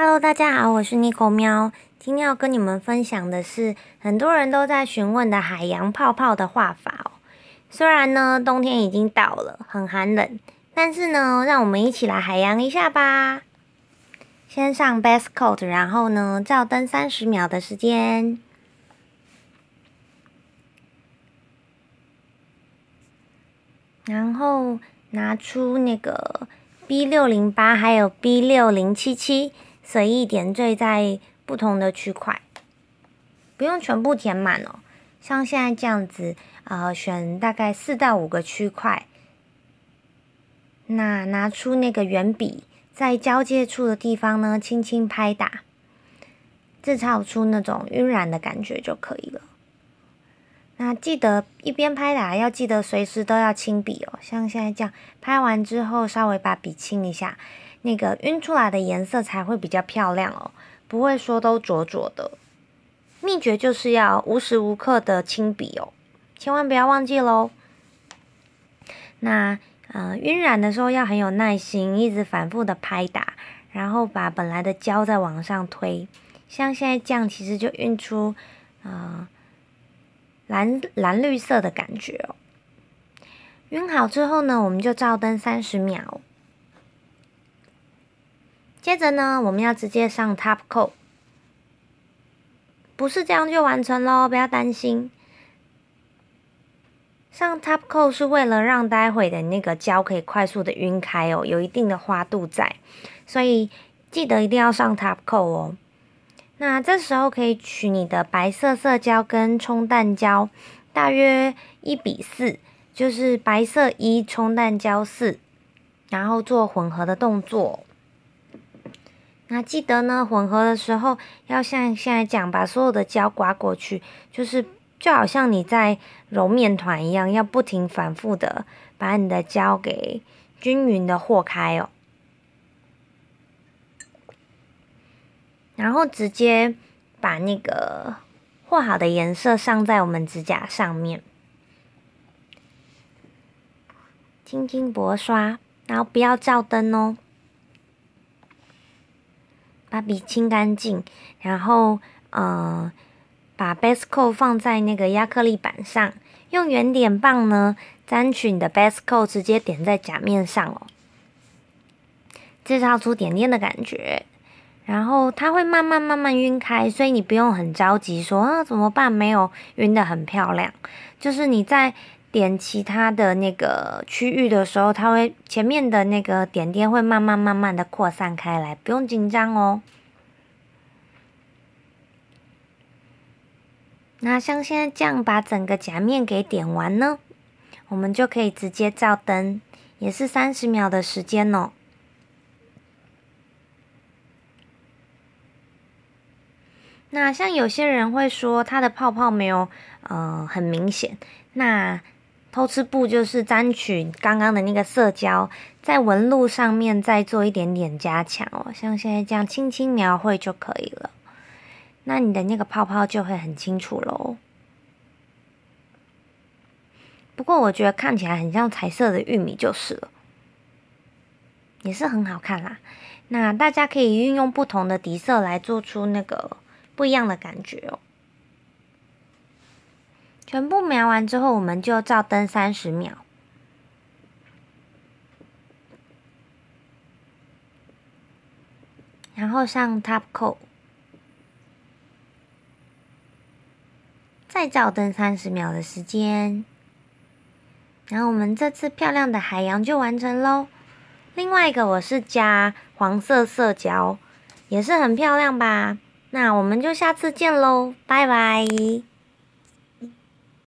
Hello，大家好，我是 Nico 喵。今天要跟你们分享的是很多人都在询问的海洋泡泡的画法哦。虽然呢，冬天已经到了，很寒冷，但是呢，让我们一起来海洋一下吧。先上 Base Coat，然后呢，照灯三十秒的时间，然后拿出那个 B 六零八，还有 B 六零七七。随意点缀在不同的区块，不用全部填满哦。像现在这样子，呃，选大概四到五个区块，那拿出那个圆笔，在交界处的地方呢，轻轻拍打，制造出那种晕染的感觉就可以了。那记得一边拍打，要记得随时都要清笔哦。像现在这样，拍完之后稍微把笔清一下。那个晕出来的颜色才会比较漂亮哦，不会说都浊浊的。秘诀就是要无时无刻的清笔哦，千万不要忘记喽。那呃，晕染的时候要很有耐心，一直反复的拍打，然后把本来的胶再往上推。像现在这样，其实就晕出嗯蓝蓝绿色的感觉哦。晕好之后呢，我们就照灯三十秒。接着呢，我们要直接上 top coat，不是这样就完成喽，不要担心。上 top coat 是为了让待会的那个胶可以快速的晕开哦，有一定的花度在，所以记得一定要上 top coat 哦。那这时候可以取你的白色色胶跟冲淡胶，大约一比四，就是白色一冲淡胶四，然后做混合的动作。那记得呢，混合的时候要像现在讲，把所有的胶刮过去，就是就好像你在揉面团一样，要不停反复的把你的胶给均匀的和开哦。然后直接把那个和好的颜色上在我们指甲上面，轻轻薄刷，然后不要照灯哦。把笔清干净，然后呃，把 base coat 放在那个亚克力板上，用圆点棒呢，沾取你的 base coat，直接点在甲面上哦，制造出点点的感觉，然后它会慢慢慢慢晕开，所以你不用很着急说啊怎么办，没有晕的很漂亮，就是你在。点其他的那个区域的时候，它会前面的那个点点会慢慢慢慢的扩散开来，不用紧张哦。那像现在这样把整个甲面给点完呢，我们就可以直接照灯，也是三十秒的时间哦。那像有些人会说它的泡泡没有，呃，很明显，那。偷吃布就是沾取刚刚的那个色胶，在纹路上面再做一点点加强哦，像现在这样轻轻描绘就可以了。那你的那个泡泡就会很清楚喽。不过我觉得看起来很像彩色的玉米就是了，也是很好看啦。那大家可以运用不同的底色来做出那个不一样的感觉哦。全部描完之后，我们就照灯三十秒，然后上 top coat，再照灯三十秒的时间，然后我们这次漂亮的海洋就完成喽。另外一个我是加黄色色胶，也是很漂亮吧？那我们就下次见喽，拜拜。